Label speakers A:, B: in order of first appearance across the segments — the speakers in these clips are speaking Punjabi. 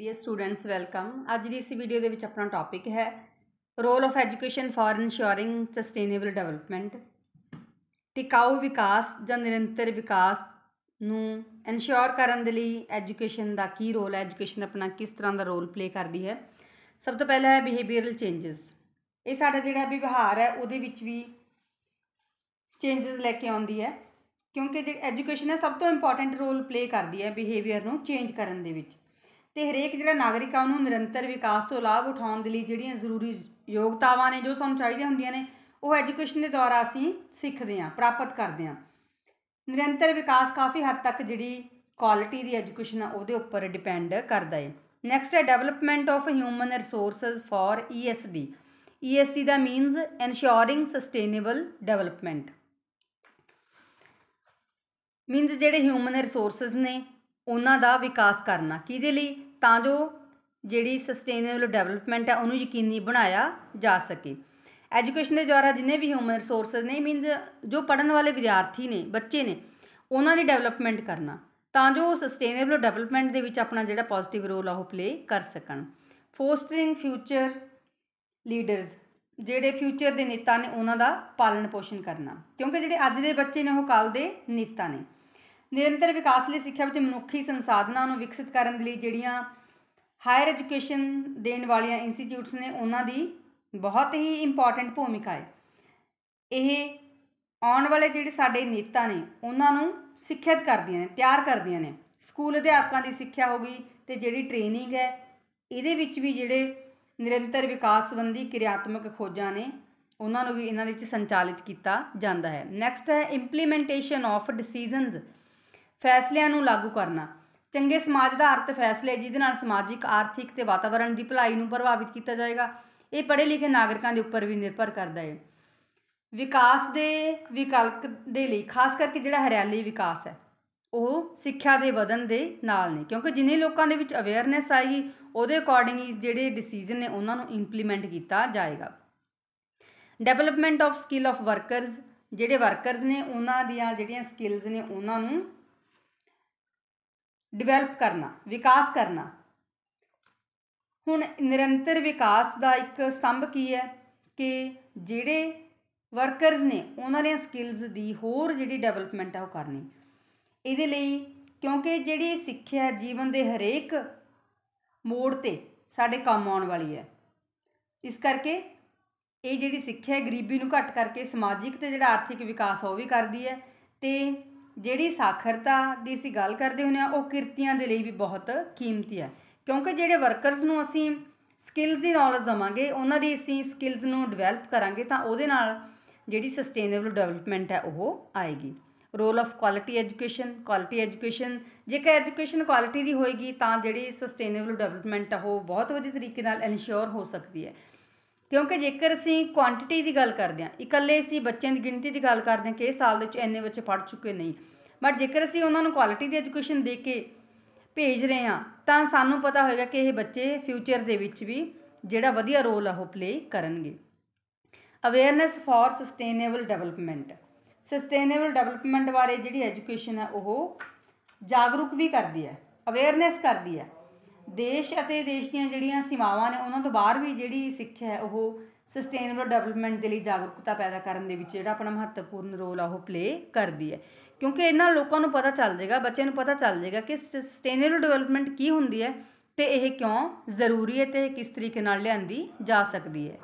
A: ਡੀਅਰ ਸਟੂਡੈਂਟਸ ਵੈਲਕਮ ਅੱਜ ਦੀ ਇਸ ਵੀਡੀਓ ਦੇ ਵਿੱਚ ਆਪਣਾ ਟੌਪਿਕ ਹੈ role of education for ensuring sustainable development ਟਿਕਾਊ ਵਿਕਾਸ ਜਾਂ ਨਿਰੰਤਰ ਵਿਕਾਸ ਨੂੰ ਇਨਸ਼ੋਰ ਕਰਨ ਦੇ ਲਈ ਐਜੂਕੇਸ਼ਨ ਦਾ ਕੀ ਰੋਲ ਹੈ ਐਜੂਕੇਸ਼ਨ ਆਪਣਾ ਕਿਸ ਤਰ੍ਹਾਂ ਦਾ ਰੋਲ ਪਲੇ ਕਰਦੀ ਹੈ ਸਭ ਤੋਂ ਪਹਿਲਾਂ ਹੈ ਬਿਹੇਵੀਅਰਲ ਚੇਂजेस ਇਹ ਸਾਡਾ ਜਿਹੜਾ ਵਿਵਹਾਰ ਹੈ ਉਹਦੇ ਵਿੱਚ ਵੀ ਚੇਂजेस ਲੈ ਕੇ ਆਉਂਦੀ ਹੈ ਕਿਉਂਕਿ ਜਿਹੜੀ ਐਜੂਕੇਸ਼ਨ ਹੈ ਸਭ ਤੋਂ ਇੰਪੋਰਟੈਂਟ ਰੋਲ ਪਲੇ ਕਰਦੀ ਹੈ ਬਿਹੇਵੀਅਰ ਨੂੰ ਚੇਂਜ ਕਰਨ ਦੇ ਵਿੱਚ ਤੇ ਹਰੇਕ ਜਿਹੜਾ ਨਾਗਰਿਕ ਆ ਉਹਨੂੰ ਨਿਰੰਤਰ ਵਿਕਾਸ ਤੋਂ ਲਾਭ ਉਠਾਉਣ ਦੇ ਲਈ ਜਿਹੜੀਆਂ ਜ਼ਰੂਰੀ ਯੋਗਤਾਵਾਂ ਨੇ ਜੋ ਸਾਨੂੰ ਚਾਹੀਦੀਆਂ ਹੁੰਦੀਆਂ ਨੇ ਉਹ ਐਜੂਕੇਸ਼ਨ ਦੇ ਦੁਆਰਾ ਅਸੀਂ ਸਿੱਖਦੇ ਹਾਂ ਪ੍ਰਾਪਤ ਕਰਦੇ ਹਾਂ ਨਿਰੰਤਰ ਵਿਕਾਸ ਕਾਫੀ ਹੱਦ ਤੱਕ ਜਿਹੜੀ ਕੁਆਲਿਟੀ ਦੀ ਐਜੂਕੇਸ਼ਨ ਆ ਉਹਦੇ ਉੱਪਰ ਡਿਪੈਂਡ ਕਰਦਾ ਹੈ ਨੈਕਸਟ ਹੈ development of human resources for ESD ESD ਦਾ means ensuring sustainable development means ਜਿਹੜੇ ਹਿਊਮਨ ਰਿਸੋਰਸਸ ਨੇ ਉਹਨਾਂ ਦਾ ਵਿਕਾਸ ਕਰਨਾ ਕਿਹਦੇ ਲਈ ਤਾਂ ਜੋ ਜਿਹੜੀ ਸਸਟੇਨੇਬਲ ਡਿਵੈਲਪਮੈਂਟ ਹੈ ਉਹਨੂੰ ਯਕੀਨੀ ਬਣਾਇਆ ਜਾ ਸਕੇ ਐਜੂਕੇਸ਼ਨ ਦੇ ਦੁਆਰਾ ਜਿੰਨੇ ਵੀ ਹਿਊਮਨ ਰਿਸੋਰਸਸ ਨੇ ਮੀਨਜ਼ ਜੋ ਪੜਨ ਵਾਲੇ ਵਿਦਿਆਰਥੀ ਨੇ ਬੱਚੇ ਨੇ ਉਹਨਾਂ ਦੀ ਡਿਵੈਲਪਮੈਂਟ ਕਰਨਾ ਤਾਂ ਜੋ ਸਸਟੇਨੇਬਲ ਡਿਵੈਲਪਮੈਂਟ ਦੇ ਵਿੱਚ ਆਪਣਾ ਜਿਹੜਾ ਪੋਜ਼ਿਟਿਵ ਰੋਲ ਆ ਉਹ ਪਲੇ ਕਰ ਸਕਣ ਫੋਸਟਰਿੰਗ ਫਿਊਚਰ ਲੀਡਰਸ ਜਿਹੜੇ ਫਿਊਚਰ ਦੇ ਨੇਤਾ ਨੇ ਉਹਨਾਂ ਦਾ ਪਾਲਣ ਪੋਸ਼ਣ ਕਰਨਾ ਕਿਉਂਕਿ ਜਿਹੜੇ ਅੱਜ ਦੇ ਬੱਚੇ ਨੇ ਉਹ ਕੱਲ ਦੇ ਨੇਤਾ ਨੇ ਨਿਰੰਤਰ ਵਿਕਾਸ ਲਈ ਸਿੱਖਿਆ ਵਿੱਚ ਮਨੁੱਖੀ ਸੰਸਾਧਨਾਂ ਨੂੰ ਵਿਕਸਿਤ ਕਰਨ ਦੇ ਲਈ ਜਿਹੜੀਆਂ ਹਾਇਰ ਐਜੂਕੇਸ਼ਨ ਦੇਣ ਵਾਲੀਆਂ ਇੰਸਟੀਚਿਊਟਸ ਨੇ ਉਹਨਾਂ ਦੀ ਬਹੁਤ ਹੀ ਇੰਪੋਰਟੈਂਟ ਭੂਮਿਕਾ ਹੈ ਇਹ ਆਉਣ ਵਾਲੇ ਜਿਹੜੇ ਸਾਡੇ ਨੇਤਾ ਨੇ ਉਹਨਾਂ ਨੂੰ ਸਿੱਖਿਅਤ ਕਰਦੀਆਂ ਨੇ ਤਿਆਰ ਕਰਦੀਆਂ ਨੇ ਸਕੂਲ ਅਧਿਆਪਕਾਂ ਦੀ ਸਿੱਖਿਆ ਹੋ ਗਈ ਤੇ ਜਿਹੜੀ ਟ੍ਰੇਨਿੰਗ ਹੈ ਇਹਦੇ ਵਿੱਚ ਵੀ ਜਿਹੜੇ ਨਿਰੰਤਰ ਵਿਕਾਸ ਸੰਬੰਧੀ ਕਿਰਿਆਤਮਕ ਖੋਜਾਂ ਨੇ ਉਹਨਾਂ ਨੂੰ ਵੀ ਇਹਨਾਂ ਦੇ ਵਿੱਚ ਸੰਚਾਲਿਤ ਕੀਤਾ ਜਾਂਦਾ ਹੈ ਨੈਕਸਟ ਹੈ ਇੰਪਲੀਮੈਂਟੇਸ਼ਨ ਆਫ ਡਿਸੀਜਨਸ ਫੈਸਲਿਆਂ ਨੂੰ ਲਾਗੂ ਕਰਨਾ ਚੰਗੇ ਸਮਾਜ ਆਧਾਰਿਤ ਫੈਸਲੇ ਜਿਹਦੇ ਨਾਲ ਸਮਾਜਿਕ ਆਰਥਿਕ ਤੇ ਵਾਤਾਵਰਣ ਦੀ ਭਲਾਈ ਨੂੰ ਪ੍ਰਭਾਵਿਤ ਕੀਤਾ ਜਾਏਗਾ ਇਹ ਪੜ੍ਹੇ ਲਿਖੇ ਨਾਗਰਿਕਾਂ ਦੇ ਉੱਪਰ ਵੀ ਨਿਰਭਰ ਕਰਦਾ ਹੈ ਵਿਕਾਸ ਦੇ ਵਿਕਲਪ ਦੇ ਲਈ ਖਾਸ ਕਰਕੇ ਜਿਹੜਾ ਹਰਿਆਲੀ ਵਿਕਾਸ ਹੈ ਉਹ ਸਿੱਖਿਆ ਦੇ ਵਧਨ ਦੇ ਨਾਲ ਨੇ ਕਿਉਂਕਿ ਜਿਨੇ ਲੋਕਾਂ ਦੇ ਵਿੱਚ ਅਵੇਅਰਨੈਸ ਆਏਗੀ ਉਹਦੇ ਅਕੋਰਡਿੰਗ ਇਸ ਜਿਹੜੇ ਡਿਸੀਜਨ ਨੇ ਉਹਨਾਂ ਨੂੰ ਇੰਪਲੀਮੈਂਟ ਕੀਤਾ ਜਾਏਗਾ development of skill of workers ਜਿਹੜੇ ਵਰਕਰਸ ਨੇ ਉਹਨਾਂ ਦੀਆਂ ਜਿਹੜੀਆਂ ਸਕਿੱਲਸ ਨੇ ਉਹਨਾਂ ਨੂੰ ਡਿਵੈਲਪ ਕਰਨਾ ਵਿਕਾਸ ਕਰਨਾ ਹੁਣ ਨਿਰੰਤਰ ਵਿਕਾਸ ਦਾ ਇੱਕ ਸਤੰਭ ਕੀ ਹੈ ਕਿ ਜਿਹੜੇ ਵਰਕਰਸ ਨੇ ਉਹਨਾਂ ਦੀਆਂ ਸਕਿੱਲਸ ਦੀ ਹੋਰ ਜਿਹੜੀ ਡਿਵੈਲਪਮੈਂਟ ਆ ਉਹ ਕਰਨੀ ਇਹਦੇ ਲਈ ਕਿਉਂਕਿ ਜਿਹੜੀ ਸਿੱਖਿਆ ਜੀਵਨ ਦੇ ਹਰੇਕ ਮੋੜ ਤੇ ਸਾਡੇ ਕੰਮ ਆਉਣ ਵਾਲੀ ਹੈ ਇਸ ਕਰਕੇ ਇਹ ਜਿਹੜੀ ਸਿੱਖਿਆ ਗਰੀਬੀ ਨੂੰ ਘਟ ਕਰਕੇ ਸਮਾਜਿਕ ਤੇ ਜਿਹੜਾ ਆਰਥਿਕ ਵਿਕਾਸ ਉਹ ਵੀ ਕਰਦੀ ਹੈ ਤੇ ਜਿਹੜੀ ਸਾਖਰਤਾ ਦੀ ਅਸੀਂ ਗੱਲ ਕਰਦੇ ਹੁੰਨੇ ਆ ਉਹ ਕਿਰਤੀਆਂ ਦੇ ਲਈ ਵੀ ਬਹੁਤ ਕੀਮਤੀ ਹੈ ਕਿਉਂਕਿ ਜਿਹੜੇ ਵਰਕਰਸ ਨੂੰ ਅਸੀਂ ਸਕਿੱਲਸ ਦੀ ਨੌਲੇਜ ਦਵਾਂਗੇ ਉਹਨਾਂ ਦੀ ਅਸੀਂ ਸਕਿੱਲਸ ਨੂੰ ਡਿਵੈਲਪ ਕਰਾਂਗੇ ਤਾਂ ਉਹਦੇ ਨਾਲ ਜਿਹੜੀ ਸਸਟੇਨੇਬਲ ਡਿਵੈਲਪਮੈਂਟ ਹੈ ਉਹ ਆਏਗੀ role of quality education quality education ਜੇਕਰ ਐਜੂਕੇਸ਼ਨ ਕੁਆਲਿਟੀ ਦੀ ਹੋਏਗੀ ਤਾਂ ਜਿਹੜੀ ਸਸਟੇਨੇਬਲ ਡਿਵੈਲਪਮੈਂਟ ਆ ਉਹ ਬਹੁਤ ਵਧੀਆ ਤਰੀਕੇ ਨਾਲ ਇਨਸ਼ੋਰ ਹੋ ਸਕਦੀ ਹੈ ਕਿਉਂਕਿ ਜੇਕਰ ਅਸੀਂ ਕੁਆਂਟੀਟੀ ਦੀ ਗੱਲ ਕਰਦੇ ਹਾਂ ਇਕੱਲੇ ਅਸੀਂ ਬੱਚਿਆਂ ਦੀ ਗਿਣਤੀ ਦੀ ਗੱਲ ਕਰਦੇ ਹਾਂ ਕਿ ਇਸ ਸਾਲ ਦੇ ਵਿੱਚ ਇੰਨੇ ਬੱਚੇ ਪੜ ਚੁੱਕੇ ਨਹੀਂ ਬਟ ਜੇਕਰ ਅਸੀਂ ਉਹਨਾਂ ਨੂੰ ਕੁਆਲਿਟੀ ਦੀ ਐਜੂਕੇਸ਼ਨ ਦੇ ਕੇ ਭੇਜ ਰਹੇ ਹਾਂ ਤਾਂ ਸਾਨੂੰ ਪਤਾ ਹੋਏਗਾ ਕਿ ਇਹ ਬੱਚੇ ਫਿਊਚਰ ਦੇ ਵਿੱਚ ਵੀ ਜਿਹੜਾ ਵਧੀਆ ਰੋਲ ਆ ਉਹ ਪਲੇ ਕਰਨਗੇ awareness for sustainable development sustainable development ਬਾਰੇ ਜਿਹੜੀ ਐਜੂਕੇਸ਼ਨ ਹੈ ਉਹ ਜਾਗਰੂਕ ਵੀ ਕਰਦੀ ਹੈ ਅਵੇਅਰਨੈਸ ਕਰਦੀ ਹੈ ਦੇਸ਼ ਅਤੇ ਦੇਸ਼ ਦੀਆਂ ਜਿਹੜੀਆਂ ਸੀਮਾਵਾਂ ਨੇ ਉਹਨਾਂ ਤੋਂ ਬਾਹਰ ਵੀ ਜਿਹੜੀ ਸਿੱਖਿਆ ਹੈ ਉਹ ਸਸਟੇਨੇਬਲ ਡਿਵੈਲਪਮੈਂਟ ਦੇ ਲਈ ਜਾਗਰੂਕਤਾ ਪੈਦਾ ਕਰਨ ਦੇ ਵਿੱਚ ਜਿਹੜਾ ਆਪਣਾ ਮਹੱਤਵਪੂਰਨ ਰੋਲ ਆ ਉਹ ਪਲੇ ਕਰਦੀ ਹੈ ਕਿਉਂਕਿ ਇਹਨਾਂ ਲੋਕਾਂ ਨੂੰ ਪਤਾ ਚੱਲ ਜਾਏਗਾ ਬੱਚਿਆਂ ਨੂੰ ਪਤਾ ਚੱਲ ਜਾਏਗਾ ਕਿ ਸਸਟੇਨੇਬਲ ਡਿਵੈਲਪਮੈਂਟ ਕੀ ਹੁੰਦੀ ਹੈ ਤੇ ਇਹ ਕਿਉਂ ਜ਼ਰੂਰੀ ਹੈ ਤੇ ਕਿਸ ਤਰੀਕੇ ਨਾਲ ਲਿਆਂਦੀ ਜਾ ਸਕਦੀ ਹੈ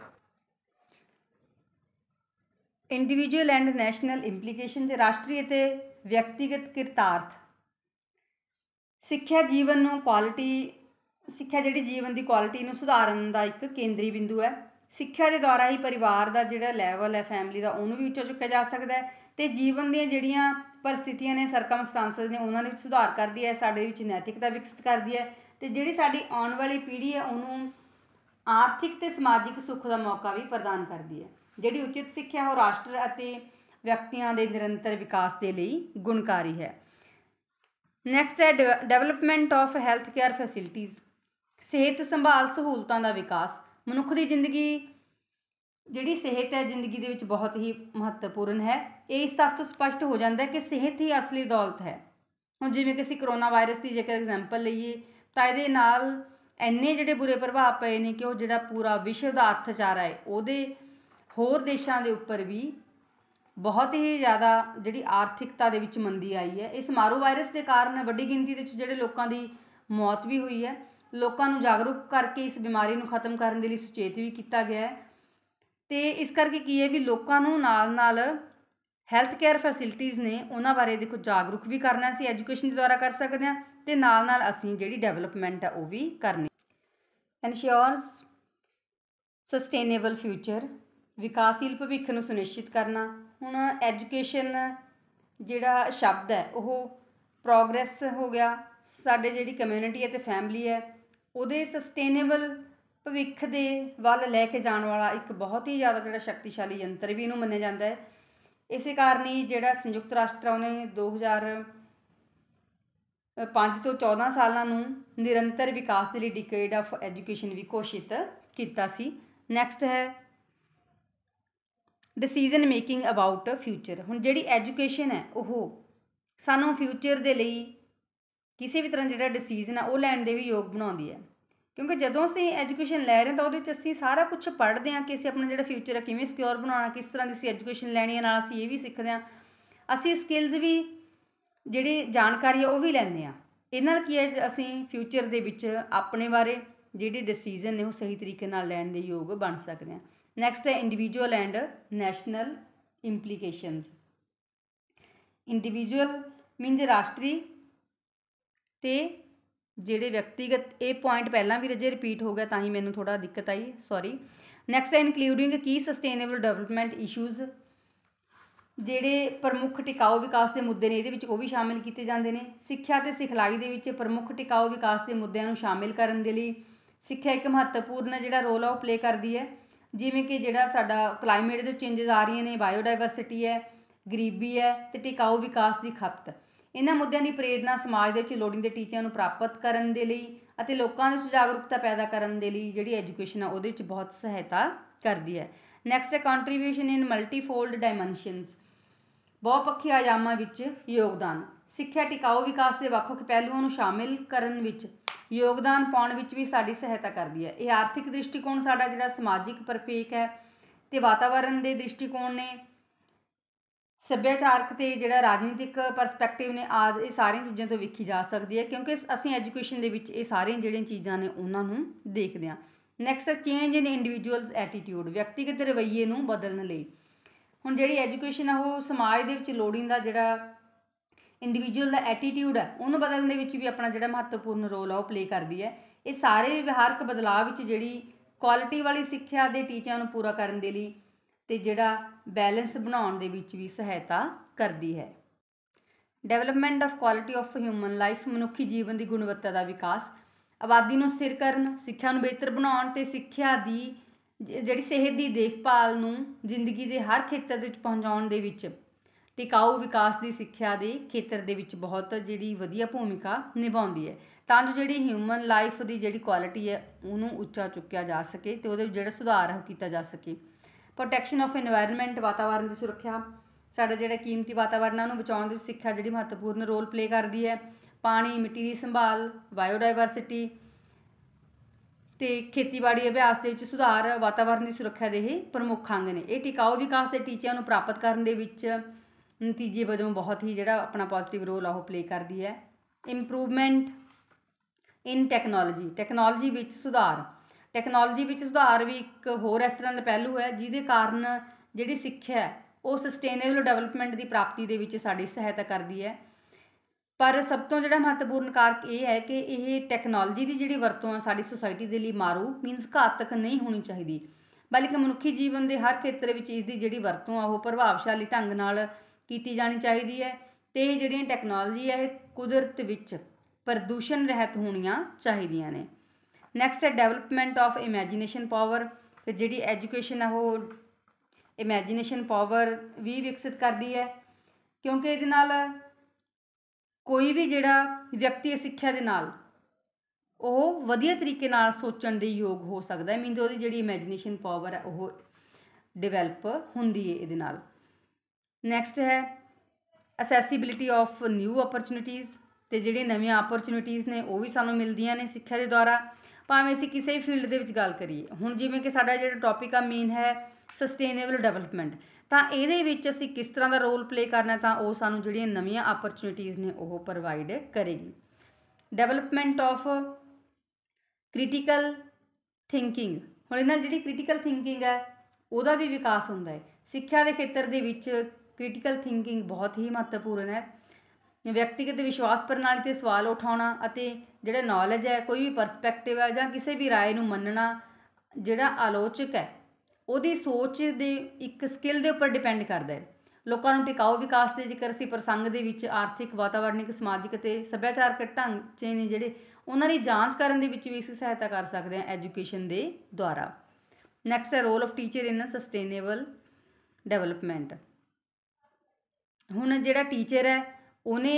A: ਇੰਡੀਵਿਜੂਅਲ ਐਂਡ ਨੈਸ਼ਨਲ ਇੰਪਲੀਕੇਸ਼ਨ ਤੇ ਰਾਸ਼ਟਰੀ ਤੇ ਵਿਅਕਤੀਗਤ ਕਿਰਤਾਰਥ ਸਿੱਖਿਆ ਜੀਵਨ ਨੂੰ ਕੁਆਲਿਟੀ ਸਿੱਖਿਆ ਜਿਹੜੀ ਜੀਵਨ ਦੀ ਕੁਆਲਿਟੀ ਨੂੰ ਸੁਧਾਰਨ ਦਾ ਇੱਕ ਕੇਂਦਰੀ ਬਿੰਦੂ ਹੈ ਸਿੱਖਿਆ ਦੇ ਦੁਆਰਾ ਹੀ ਪਰਿਵਾਰ ਦਾ ਜਿਹੜਾ ਲੈਵਲ ਹੈ ਫੈਮਿਲੀ ਦਾ ਉਹਨੂੰ ਵੀ ਉੱਚਾ ਚੁੱਕਿਆ ਜਾ ਸਕਦਾ ਹੈ ਤੇ ਜੀਵਨ ਦੀਆਂ ਜਿਹੜੀਆਂ ਪਰਿਸਥਿਤੀਆਂ ਨੇ ਸਰਕਮਸਟੈਂਸਸ ਨੇ ਉਹਨਾਂ ਦੇ ਵਿੱਚ ਸੁਧਾਰ ਕਰਦੀ ਹੈ ਸਾਡੇ ਵਿੱਚ ਨੈਤਿਕਤਾ ਵਿਕਸਿਤ ਕਰਦੀ ਹੈ ਤੇ ਜਿਹੜੀ ਸਾਡੀ ਆਉਣ ਵਾਲੀ ਪੀੜ੍ਹੀ ਹੈ ਉਹਨੂੰ ਆਰਥਿਕ ਤੇ ਸਮਾਜਿਕ ਸੁੱਖ ਦਾ ਮੌਕਾ ਵੀ ਪ੍ਰਦਾਨ ਕਰਦੀ ਹੈ ਜਿਹੜੀ ਉਚਿਤ ਸਿੱਖਿਆ ਉਹ ਰਾਸ਼ਟਰ ਅਤੇ ਵਿਅਕਤੀਆਂ ਦੇ ਨਿਰੰਤਰ ਵਿਕਾਸ ਦੇ ਲਈ ਗੁਣਕਾਰੀ ਹੈ ਨੈਕਸਟ ਹੈ development of health care facilities ਸਿਹਤ ਸੰਭਾਲ ਸਹੂਲਤਾਂ ਦਾ ਵਿਕਾਸ ਮਨੁੱਖ ਦੀ ਜ਼ਿੰਦਗੀ ਜਿਹੜੀ ਸਿਹਤ ਹੈ ਜ਼ਿੰਦਗੀ ਦੇ ਵਿੱਚ ਬਹੁਤ ਹੀ ਮਹੱਤਵਪੂਰਨ ਹੈ ਇਹ ਇਸ ਤੱਥ ਤੋਂ ਸਪਸ਼ਟ ਹੋ ਜਾਂਦਾ ਹੈ ਕਿ ਸਿਹਤ ਹੀ ਅਸਲੀ ਦੌਲਤ ਹੈ ਹੁਣ ਜਿਵੇਂ ਕਿ ਅਸੀਂ ਕਰੋਨਾ ਵਾਇਰਸ ਦੀ ਜੇਕਰ ਐਗਜ਼ਾਮਪਲ ਲਈਏ ਤਾਂ ਇਹਦੇ ਨਾਲ ਐਨੇ ਜਿਹੜੇ ਬੁਰੇ ਪ੍ਰਭਾਵ ਪਏ ਨੇ ਕਿ ਉਹ ਜਿਹੜਾ ਪੂਰਾ ਵਿਸ਼ਵ ਦਾ ਅਰਥਚਾਰਾ ਹੈ ਉਹਦੇ ਹੋਰ ਦੇਸ਼ਾਂ ਦੇ ਉੱਪਰ ਵੀ ਬਹੁਤ ਹੀ ਜ਼ਿਆਦਾ ਜਿਹੜੀ ਆਰਥਿਕਤਾ ਦੇ ਵਿੱਚ ਮੰਦੀ ਆਈ ਹੈ ਇਸ ਮਾਰੂ ਵਾਇਰਸ ਦੇ ਕਾਰਨ ਵੱਡੀ ਗਿਣਤੀ ਦੇ ਵਿੱਚ ਜਿਹੜੇ ਲੋਕਾਂ ਦੀ ਮੌਤ ਵੀ ਹੋਈ ਹੈ ਲੋਕਾਂ ਨੂੰ ਜਾਗਰੂਕ ਕਰਕੇ ਇਸ ਬਿਮਾਰੀ ਨੂੰ ਖਤਮ ਕਰਨ ਦੇ ਲਈ ਸੁਚੇਤ ਵੀ ਕੀਤਾ ਗਿਆ ਹੈ ਤੇ ਇਸ ਕਰਕੇ ਕੀ ਹੈ ਵੀ ਲੋਕਾਂ ਨੂੰ ਨਾਲ-ਨਾਲ ਹੈਲਥ ਕੇਅਰ ਫੈਸਿਲਿਟੀਆਂ ਨੇ ਉਹਨਾਂ ਬਾਰੇ ਦੇਖੋ ਜਾਗਰੂਕ ਵੀ ਕਰਨਾ ਸੀ ਐਜੂਕੇਸ਼ਨ ਦੇ ਦੁਆਰਾ ਕਰ ਸਕਦੇ ਆ ਤੇ ਨਾਲ-ਨਾਲ ਅਸੀਂ ਜਿਹੜੀ ਡਿਵੈਲਪਮੈਂਟ ਆ ਉਹ ਵੀ ਕਰਨੀ ਐਨਸ਼ੋਰਸ ਸਸਟੇਨੇਬਲ ਫਿਊਚਰ ਵਿਕਾਸਸ਼ੀਲ ਭਵਿੱਖ ਨੂੰ ਸੁਨਿਸ਼ਚਿਤ ਕਰਨਾ ਹੁਣ ਐਜੂਕੇਸ਼ਨ ਜਿਹੜਾ ਸ਼ਬਦ ਹੈ ਉਹ ਪ੍ਰੋਗਰੈਸ ਹੋ ਗਿਆ ਸਾਡੇ ਜਿਹੜੀ ਕਮਿਊਨਿਟੀ ਹੈ ਤੇ ਫੈਮਿਲੀ ਹੈ ਉਹਦੇ ਸਸਟੇਨੇਬਲ ਭਵਿੱਖ ਦੇ ਵੱਲ ਲੈ ਕੇ ਜਾਣ ਵਾਲਾ ਇੱਕ ਬਹੁਤ ਹੀ ਜ਼ਿਆਦਾ ਜਿਹੜਾ ਸ਼ਕਤੀਸ਼ਾਲੀ ਯੰਤਰ ਵੀ ਇਹਨੂੰ ਮੰਨਿਆ ਜਾਂਦਾ ਹੈ ਇਸੇ ਕਾਰਨ ਹੀ ਜਿਹੜਾ ਸੰਯੁਕਤ ਰਾਸ਼ਟਰ ਉਹਨੇ 2005 ਤੋਂ 14 ਸਾਲਾਂ ਨੂੰ ਨਿਰੰਤਰ ਵਿਕਾਸ ਦੇ ਲਈ ਡਿਕੇਡ ਆਫ ਐਜੂਕੇਸ਼ਨ ਵੀ ਘੋਸ਼ਿਤ ਕੀਤਾ ਸੀ ਨੈਕਸਟ ਹੈ ਡਿਸੀਜਨ ਮੇਕਿੰਗ ਅਬਾਊਟ ਫਿਊਚਰ ਹੁਣ ਜਿਹੜੀ ਐਜੂਕੇਸ਼ਨ ਹੈ ਉਹ ਸਾਨੂੰ ਫਿਊਚਰ ਦੇ ਲਈ ਕਿਸੇ ਵੀ ਤਰ੍ਹਾਂ ਜਿਹੜਾ ਡਿਸੀਜ਼ਨ ਆ ਉਹ ਲੈਣ ਦੇ ਵੀ ਯੋਗ ਬਣਾਉਂਦੀ ਹੈ ਕਿਉਂਕਿ ਜਦੋਂ ਅਸੀਂ ਐਜੂਕੇਸ਼ਨ ਲੈ ਰਹੇ ਤਾਂ ਉਹਦੇ ਵਿੱਚ ਅਸੀਂ ਸਾਰਾ ਕੁਝ ਪੜ੍ਹਦੇ ਹਾਂ ਕਿ ਅਸੀਂ ਆਪਣਾ ਜਿਹੜਾ ਫਿਊਚਰ ਆ ਕਿਵੇਂ ਸਿਕਿਉਰ ਬਣਾਉਣਾ ਕਿਸ ਤਰ੍ਹਾਂ ਦੀ ਅਸੀਂ ਐਜੂਕੇਸ਼ਨ ਲੈਣੀ ਹੈ ਨਾਲ ਅਸੀਂ ਇਹ ਵੀ ਸਿੱਖਦੇ ਹਾਂ ਅਸੀਂ ਸਕਿੱਲਸ ਵੀ ਜਿਹੜੀ ਜਾਣਕਾਰੀ ਆ ਉਹ ਵੀ ਲੈਂਦੇ ਹਾਂ ਇਹਨਾਂ ਨਾਲ ਕੀ ਹੈ ਅਸੀਂ ਫਿਊਚਰ ਦੇ ਵਿੱਚ ਆਪਣੇ ਬਾਰੇ ਜਿਹੜੇ ਡਿਸੀਜਨ ਨੇ ਉਹ ਸਹੀ ਤਰੀਕੇ ਨਾਲ ਲੈਣ ਦੇ ਯੋਗ ਬਣ ਸਕਦੇ ਹਾਂ ਨੈਕਸਟ ਹੈ individual and national implications individual means ਰਾਸ਼ਟਰੀ ਤੇ ਜਿਹੜੇ ਵਿਅਕਤੀਗਤ ਇਹ ਪੁਆਇੰਟ ਪਹਿਲਾਂ ਵੀ ਰਜੇ ਰਿਪੀਟ ਹੋ ਗਿਆ ਤਾਂ ਹੀ ਮੈਨੂੰ ਥੋੜਾ ਦਿੱਕਤ ਆਈ ਸੌਰੀ ਨੈਕਸਟ ਇਨਕਲੂਡਿੰਗ ਕੀ ਸਸਟੇਨੇਬਲ ਡਿਵੈਲਪਮੈਂਟ ਇਸ਼ੂਜ਼ ਜਿਹੜੇ ਪ੍ਰਮੁੱਖ ਟਿਕਾਊ ਵਿਕਾਸ ਦੇ ਮੁੱਦੇ ਨੇ ਇਹਦੇ ਵਿੱਚ ਉਹ ਵੀ ਸ਼ਾਮਿਲ ਕੀਤੇ ਜਾਂਦੇ ਨੇ ਸਿੱਖਿਆ ਤੇ ਸਿਖਲਾਈ ਦੇ ਵਿੱਚ ਪ੍ਰਮੁੱਖ ਟਿਕਾਊ ਵਿਕਾਸ ਦੇ ਮੁੱਦਿਆਂ ਨੂੰ ਸ਼ਾਮਿਲ ਕਰਨ ਦੇ ਲਈ ਸਿੱਖਿਆ ਇੱਕ ਮਹੱਤਵਪੂਰਨ ਜਿਹੜਾ ਰੋਲ ਆ ਉਹ ਪਲੇ ਕਰਦੀ ਹੈ ਜਿਵੇਂ ਕਿ ਜਿਹੜਾ ਸਾਡਾ ਕਲਾਈਮੇਟ ਦੇ ਚੇਂਜਸ ਆ ਰਹੀਆਂ ਨੇ ਬਾਇਓਡਾਇਵਰਸਿਟੀ ਹੈ ਗਰੀਬੀ ਹੈ ਤੇ ਟਿਕਾਊ ਵਿਕਾਸ ਦੀ ਖਪਤ ਇਹਨਾਂ ਮੁੱਦਿਆਂ ਦੀ ਪ੍ਰੇਰਣਾ ਸਮਾਜ ਦੇ ਵਿੱਚ ਲੋੜੀਂਦੇ ਟੀਚਿਆਂ ਨੂੰ ਪ੍ਰਾਪਤ ਕਰਨ ਦੇ ਲਈ ਅਤੇ ਲੋਕਾਂ ਦੇ ਵਿੱਚ ਜਾਗਰੂਕਤਾ ਪੈਦਾ ਕਰਨ ਦੇ ਲਈ ਜਿਹੜੀ ਐਜੂਕੇਸ਼ਨ ਆ ਉਹਦੇ ਵਿੱਚ ਬਹੁਤ ਸਹਾਇਤਾ ਕਰਦੀ ਹੈ ਨੈਕਸਟ ਹੈ ਕੰਟਰੀਬਿਊਸ਼ਨ ਇਨ ਮਲਟੀਫੋਲਡ ਡਾਈਮੈਂਸ਼ਨਸ ਬਹੁਪੱਖੀ ਆਯਾਮਾਂ ਵਿੱਚ ਯੋਗਦਾਨ ਸਿੱਖਿਆ ਟਿਕਾਊ ਵਿਕਾਸ ਦੇ ਵੱਖ-ਵੱਖ ਪਹਿਲੂਆਂ ਨੂੰ ਸ਼ਾਮਿਲ ਕਰਨ ਵਿੱਚ ਯੋਗਦਾਨ ਪਾਉਣ ਵਿੱਚ ਵੀ ਸਾਡੀ ਸਹਾਇਤਾ ਕਰਦੀ ਹੈ ਇਹ ਆਰਥਿਕ ਦ੍ਰਿਸ਼ਟੀਕੋਣ ਸਾਡਾ ਜਿਹੜਾ ਸਮਾਜਿਕ ਪਰਪੇਖ ਹੈ ਤੇ ਵਾਤਾਵਰਣ ਦੇ ਦ੍ਰਿਸ਼ਟੀਕੋਣ ਨੇ ਸੱਭਿਆਚਾਰਕ ਤੇ ਜਿਹੜਾ ਰਾਜਨੀਤਿਕ ਪਰਸਪੈਕਟਿਵ ਨੇ ਆਦ ਇਹ ਸਾਰੀਆਂ ਚੀਜ਼ਾਂ ਤੋਂ ਵੇਖੀ ਜਾ ਸਕਦੀ ਹੈ ਕਿਉਂਕਿ ਅਸੀਂ ਐਜੂਕੇਸ਼ਨ ਦੇ ਵਿੱਚ ਇਹ ਸਾਰੀਆਂ ਜਿਹੜੀਆਂ ਚੀਜ਼ਾਂ ਨੇ ਉਹਨਾਂ ਨੂੰ ਦੇਖਦੇ ਹਾਂ next change in individual's attitude ਵਿਅਕਤੀਗਤ ਰਵੱਈਏ ਨੂੰ ਬਦਲਣ ਲਈ ਹੁਣ ਜਿਹੜੀ ਐਜੂਕੇਸ਼ਨ ਆ ਉਹ ਸਮਾਜ ਦੇ ਵਿੱਚ ਲੋੜੀਂਦਾ ਜਿਹੜਾ ਇੰਡੀਵਿਜੂਅਲ ਦਾ ਐਟੀਟਿਊਡ ਹੈ ਉਹਨੂੰ ਬਦਲਣ ਦੇ ਵਿੱਚ ਵੀ ਆਪਣਾ ਜਿਹੜਾ ਮਹੱਤਵਪੂਰਨ ਰੋਲ ਆ ਉਹ ਪਲੇ ਕਰਦੀ ਹੈ ਇਹ ਸਾਰੇ ਵਿਵਹਾਰਕ ਬਦਲਾਅ ਵਿੱਚ ਜਿਹੜੀ ਕੁਆਲਿਟੀ ਵਾਲੀ ਸਿੱਖਿਆ ਦੇ ਟੀਚਿਆਂ ਨੂੰ ਪੂਰਾ ਕਰਨ ਦੇ ਲਈ ਤੇ ਜਿਹੜਾ ਬੈਲੈਂਸ ਬਣਾਉਣ ਦੇ ਵਿੱਚ ਵੀ ਸਹਾਇਤਾ ਕਰਦੀ ਹੈ development of quality of human life ਮਨੁੱਖੀ ਜੀਵਨ ਦੀ ਗੁਣਵੱਤਾ ਦਾ ਵਿਕਾਸ ਆਬਾਦੀ ਨੂੰ ਸਥਿਰ ਕਰਨ ਸਿੱਖਿਆ ਨੂੰ ਬਿਹਤਰ ਬਣਾਉਣ ਤੇ ਸਿੱਖਿਆ ਦੀ ਜਿਹੜੀ ਸਿਹਤ ਦੀ ਦੇਖਭਾਲ ਨੂੰ ਜ਼ਿੰਦਗੀ ਦੇ ਹਰ ਖੇਤਰ ਵਿੱਚ ਪਹੁੰਚਾਉਣ ਦੇ ਵਿੱਚ ਟਿਕਾਊ ਵਿਕਾਸ ਦੀ ਸਿੱਖਿਆ ਦੇ ਖੇਤਰ ਦੇ ਵਿੱਚ ਬਹੁਤ ਜਿਹੜੀ ਵਧੀਆ ਭੂਮਿਕਾ ਨਿਭਾਉਂਦੀ ਹੈ ਤਾਂ ਜੋ ਜਿਹੜੀ ਹਿਊਮਨ ਲਾਈਫ ਦੀ ਜਿਹੜੀ ਕੁਆਲਿਟੀ ਹੈ ਉਹਨੂੰ ਉੱਚਾ ਚੁੱਕਿਆ ਜਾ ਸਕੇ ਤੇ ਉਹਦੇ ਜਿਹੜਾ ਸੁਧਾਰ ਕੀਤਾ ਜਾ ਸਕੇ ਪ੍ਰੋਟੈਕਸ਼ਨ ਆਫ এনवायरमेंट ਵਾਤਾਵਰਣ ਦੀ ਸੁਰੱਖਿਆ ਸਾਡਾ ਜਿਹੜਾ ਕੀਮਤੀ ਵਾਤਾਵਰਣ ਨੂੰ ਬਚਾਉਣ ਦੀ ਸਿੱਖਿਆ ਜਿਹੜੀ ਮਹੱਤਵਪੂਰਨ ਰੋਲ ਪਲੇ ਕਰਦੀ ਹੈ ਪਾਣੀ ਮਿੱਟੀ ਦੀ ਸੰਭਾਲ ਬਾਇਓਡਾਇਵਰਸਿਟੀ ਤੇ ਖੇਤੀਬਾੜੀ ਅਭਿਆਸ ਦੇ ਵਿੱਚ ਸੁਧਾਰ ਵਾਤਾਵਰਣ ਦੀ ਸੁਰੱਖਿਆ ਦੇ ਇਹ ਪ੍ਰਮੁੱਖ ਅੰਗ ਨੇ ਇਹ ਟਿਕਾਊ ਵਿਕਾਸ ਦੇ ਟੀਚਿਆਂ ਨੂੰ ਪ੍ਰਾਪਤ ਕਰਨ ਦੇ ਵਿੱਚ ਨਤੀਜੇ ਵਜੋਂ ਬਹੁਤ ਹੀ ਜਿਹੜਾ ਆਪਣਾ ਪੋਜ਼ਿਟਿਵ ਰੋਲ ਆਹੋ ਪਲੇ ਕਰਦੀ ਹੈ ਇੰਪਰੂਵਮੈਂਟ ਇਨ ਟੈਕਨੋਲੋਜੀ ਟੈਕਨੋਲੋਜੀ ਵਿੱਚ ਸੁਧਾਰ ਟੈਕਨੋਲੋਜੀ ਵਿੱਚ ਸੁਧਾਰ ਵੀ ਇੱਕ ਹੋਰ ਇਸ ਤਰ੍ਹਾਂ ਦਾ ਪਹਿਲੂ ਹੈ ਜਿਹਦੇ ਕਾਰਨ ਜਿਹੜੀ ਸਿੱਖਿਆ ਹੈ ਉਹ ਸਸਟੇਨੇਬਲ ਡਿਵੈਲਪਮੈਂਟ ਦੀ ਪ੍ਰਾਪਤੀ ਦੇ ਵਿੱਚ ਸਾਡੀ ਸਹਾਇਤਾ ਕਰਦੀ ਹੈ ਪਰ ਸਭ ਤੋਂ ਜਿਹੜਾ ਮਹੱਤਵਪੂਰਨ ਕਾਰਕ ਇਹ ਹੈ ਕਿ ਇਹ ਟੈਕਨੋਲੋਜੀ ਦੀ ਜਿਹੜੀ ਵਰਤੋਂ ਆ ਸਾਡੀ ਸੋਸਾਇਟੀ ਦੇ ਲਈ ਮਾਰੂ ਮੀਨਸ ਘਾਤਕ ਨਹੀਂ ਹੋਣੀ ਚਾਹੀਦੀ ਬਲਕਿ ਮਨੁੱਖੀ ਜੀਵਨ ਦੇ ਹਰ ਖੇਤਰ ਵਿੱਚ ਇਸ ਦੀ ਜਿਹੜੀ ਵਰਤੋਂ ਆ ਉਹ ਪ੍ਰਭਾਵਸ਼ਾਲੀ ਢੰਗ ਨਾਲ ਕੀਤੀ ਜਾਣੀ ਚਾਹੀਦੀ ਹੈ ਤੇ ਜਿਹੜੀਆਂ ਟੈਕਨੋਲੋਜੀ ਹੈ ਇਹ ਕੁਦਰਤ ਵਿੱਚ ਪ੍ਰਦੂਸ਼ਣ ਰਹਿਤ ਹੋਣੀਆਂ ਚਾਹੀਦੀਆਂ ਨੇ ਨੈਕਸਟ ਹੈ ਡਿਵੈਲਪਮੈਂਟ ਆਫ ਇਮੇਜਿਨੇਸ਼ਨ ਪਾਵਰ ਫਿਰ ਜਿਹੜੀ ਐਜੂਕੇਸ਼ਨ ਹੈ ਉਹ ਇਮੇਜਿਨੇਸ਼ਨ ਪਾਵਰ ਵੀ ਵਿਕਸਿਤ ਕਰਦੀ ਹੈ ਕਿਉਂਕਿ ਇਹਦੇ ਨਾਲ ਕੋਈ ਵੀ ਜਿਹੜਾ ਵਿਅਕਤੀ ਸਿੱਖਿਆ ਦੇ ਨਾਲ ਉਹ ਵਧੀਆ ਤਰੀਕੇ ਨਾਲ ਸੋਚਣ ਦੇ ਯੋਗ ਹੋ ਸਕਦਾ ਹੈ ਮੀਨਜ਼ ਉਹਦੀ ਜਿਹੜੀ ਇਮੇਜਿਨੇਸ਼ਨ ਪਾਵਰ ਹੈ ਉਹ ਡਿਵੈਲਪ ਹੁੰਦੀ ਹੈ ਇਹਦੇ ਨਾਲ ਨੈਕਸਟ ਹੈ ਅਸੈਸਿਬਿਲਟੀ ਆਫ ਨਿਊ ਓਪਰਚੁਨਿਟੀਜ਼ ਤੇ ਜਿਹੜੇ ਨਵੀਆਂ ਓਪਰਚੁਨਿਟੀਜ਼ ਨੇ ਉਹ ਵੀ ਸਾਨੂੰ ਮਿਲਦੀਆਂ ਨੇ ਸਿੱਖਿਆ ਦੇ ਦੁਆਰਾ ਭਾਵੇਂ ਅਸੀਂ ਕਿਸੇ ਫੀਲਡ ਦੇ ਵਿੱਚ ਗੱਲ ਕਰੀਏ ਹੁਣ ਜਿਵੇਂ ਕਿ ਸਾਡਾ ਜਿਹੜਾ ਟੌਪਿਕ ਆ ਮੇਨ ਹੈ ਸਸਟੇਨੇਬਲ ਡਿਵੈਲਪਮੈਂਟ ਤਾਂ ਇਹਦੇ ਵਿੱਚ ਅਸੀਂ ਕਿਸ ਤਰ੍ਹਾਂ ਦਾ ਰੋਲ ਪਲੇ ਕਰਨਾ ਤਾਂ ਉਹ ਸਾਨੂੰ ਜਿਹੜੀਆਂ ਨਵੀਆਂ ਓਪਰਚ्युनिटीज ਨੇ ਉਹ ਪ੍ਰੋਵਾਈਡ ਕਰੇਗੀ ਡਿਵੈਲਪਮੈਂਟ ਆਫ ਕ੍ਰਿਟੀਕਲ ਥਿੰਕਿੰਗ ਹੁਣ ਇਹਨਾਂ ਜਿਹੜੀ ਕ੍ਰਿਟੀਕਲ ਥਿੰਕਿੰਗ ਹੈ ਉਹਦਾ ਵੀ ਵਿਕਾਸ ਹੁੰਦਾ ਹੈ ਸਿੱਖਿਆ ਦੇ ਖੇਤਰ ਦੇ ਵਿੱਚ ਕ੍ਰਿਟੀਕਲ ਥਿੰਕਿੰਗ ਬਹੁਤ ਹੀ ਮਹੱਤਵਪੂਰਨ ਹੈ ਵਿਅਕਤੀਗਤ ਵਿਸ਼ਵਾਸ ਪ੍ਰਣਾਲੀ ਤੇ ਸਵਾਲ ਉਠਾਉਣਾ ਅਤੇ ਜਿਹੜਾ ਨੌਲੇਜ ਹੈ ਕੋਈ ਵੀ ਪਰਸਪੈਕਟਿਵ ਹੈ ਜਾਂ ਕਿਸੇ ਵੀ رائے ਨੂੰ ਮੰਨਣਾ ਜਿਹੜਾ ਆਲੋਚਕ ਹੈ ਉਹਦੀ ਸੋਚ ਦੇ ਇੱਕ ਸਕਿੱਲ ਦੇ ਉੱਪਰ ਡਿਪੈਂਡ ਕਰਦਾ ਹੈ ਲੋਕਾਂ ਨੂੰ ਟਿਕਾਊ ਵਿਕਾਸ ਦੇ ਜ਼ਿਕਰ ਸੀ ਪ੍ਰਸੰਗ ਦੇ ਵਿੱਚ ਆਰਥਿਕ ਵਾਤਾਵਰਣਿਕ ਸਮਾਜਿਕ ਤੇ ਸੱਭਿਆਚਾਰਕ ਢੰਗ ਨੇ ਜਿਹੜੇ ਉਹਨਾਂ ਦੀ ਜਾਂਚ ਕਰਨ ਦੇ ਵਿੱਚ ਵੀ ਅਸੀਂ ਸਹਾਇਤਾ ਕਰ ਸਕਦੇ ਹਾਂ ਐਜੂਕੇਸ਼ਨ ਦੇ ਦੁਆਰਾ ਨੈਕਸਟ ਹੈ role of teacher in sustainable development ਹੁਣ ਜਿਹੜਾ ਟੀਚਰ ਹੈ ਉਹਨੇ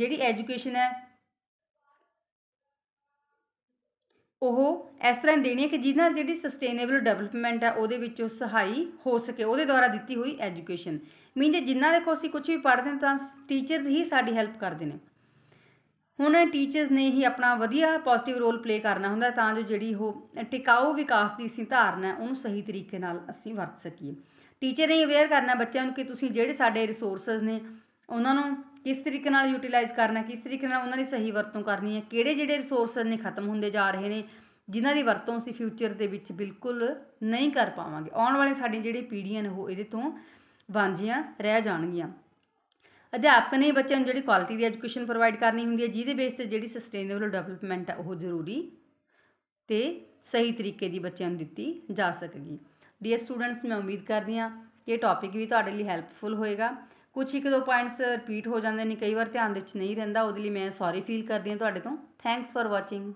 A: ਜਿਹੜੀ ਐਜੂਕੇਸ਼ਨ ਹੈ ਉਹ ਇਸ ਤਰ੍ਹਾਂ ਦੇਣੀ ਹੈ ਕਿ ਜਿਹਦੇ ਨਾਲ ਜਿਹੜੀ ਸਸਟੇਨੇਬਲ ਡਿਵੈਲਪਮੈਂਟ ਹੈ ਉਹਦੇ ਵਿੱਚ ਸਹਾਈ ਹੋ ਸਕੇ ਉਹਦੇ ਦੁਆਰਾ ਦਿੱਤੀ ਹੋਈ ਐਜੂਕੇਸ਼ਨ ਮੀਨ ਜੇ ਜਿੰਨਾ ਦੇਖੋ ਅਸੀਂ ਕੁਝ ਵੀ ਪੜ੍ਹਦੇ ਹਾਂ ਤਾਂ ਟੀਚਰਸ ਹੀ ਸਾਡੀ ਹੈਲਪ ਕਰਦੇ ਨੇ ਹੁਣ ਟੀਚਰਸ ਨੇ ਹੀ ਆਪਣਾ ਵਧੀਆ ਪੋਜ਼ਿਟਿਵ ਰੋਲ ਪਲੇ ਕਰਨਾ ਹੁੰਦਾ ਤਾਂ ਜੋ ਜਿਹੜੀ ਉਹ ਟਿਕਾਊ ਵਿਕਾਸ ਦੀ ਸਿਧਾਰਨਾ ਉਹਨੂੰ ਸਹੀ ਤਰੀਕੇ ਨਾਲ ਅਸੀਂ ਵਰਤ ਸਕੀਏ ਟੀਚਰ ਨੇ ਅਵੇਅਰ ਕਰਨਾ ਬੱਚਿਆਂ ਨੂੰ ਕਿ ਤੁਸੀਂ ਜਿਹੜੇ ਸਾਡੇ ਰਿਸੋਰਸਸ ਨੇ ਉਹਨਾਂ ਨੂੰ ਕਿਸ ਤਰੀਕੇ ਨਾਲ ਯੂਟਿਲਾਈਜ਼ ਕਰਨਾ ਕਿਸ ਤਰੀਕੇ ਨਾਲ ਉਹਨਾਂ ਦੀ ਸਹੀ ਵਰਤੋਂ ਕਰਨੀ ਹੈ ਕਿਹੜੇ ਜਿਹੜੇ ਰਿਸੋਰਸਸ ਨੇ ਖਤਮ ਹੁੰਦੇ ਜਾ ਰਹੇ ਨੇ ਜਿਨ੍ਹਾਂ ਦੀ ਵਰਤੋਂ ਅਸੀਂ ਫਿਊਚਰ ਦੇ ਵਿੱਚ ਬਿਲਕੁਲ ਨਹੀਂ ਕਰ ਪਾਵਾਂਗੇ ਆਉਣ ਵਾਲੇ ਸਾਡੀ ਜਿਹੜੀ ਪੀੜ੍ਹੀਆਂ ਨੇ ਉਹ ਇਹਦੇ ਤੋਂ ਵਾਂਝੀਆਂ ਰਹਿ ਜਾਣਗੀਆਂ ਅਧਿਆਪਕ ਨੇ ਬੱਚਿਆਂ ਨੂੰ ਜਿਹੜੀ ਕੁਆਲਿਟੀ ਦੀ ਐਜੂਕੇਸ਼ਨ ਪ੍ਰੋਵਾਈਡ ਕਰਨੀ ਹੁੰਦੀ ਹੈ ਜਿਹਦੇ ਬੇਸ ਤੇ ਜਿਹੜੀ ਸਸਟੇਨੇਬਲ ਡਿਵੈਲਪਮੈਂਟ ਹੈ ਉਹ ਜ਼ਰੂਰੀ ਤੇ ਸਹੀ ਤਰੀਕੇ ਦੀ ਬੱਚਿਆਂ ਨੂੰ ਦਿੱਤੀ ਜਾ ਸਕੇਗੀ ਡੀਅਰ ਸਟੂਡੈਂਟਸ ਮੈਂ ਉਮੀਦ ਕਰਦੀ ਹਾਂ ਕਿ ਇਹ ਟੌਪਿਕ ਵੀ ਤੁਹਾਡੇ ਲਈ ਹੈਲਪਫੁਲ ਹੋਏਗਾ ਕੁਝ ਇੱਕ ਦੋ ਪੁਆਇੰਟਸ ਰਿਪੀਟ ਹੋ ਜਾਂਦੇ ਨੇ ਕਈ ਵਾਰ ਧਿਆਨ ਦੇ ਵਿੱਚ ਨਹੀਂ ਰਹਿੰਦਾ ਉਹਦੇ ਲਈ ਮੈਂ ਸੌਰੀ ਫੀਲ ਕਰਦੀ ਹਾਂ ਤੁਹਾਡੇ ਤੋਂ ਥੈਂਕਸ ਫਾਰ ਵਾਚਿੰਗ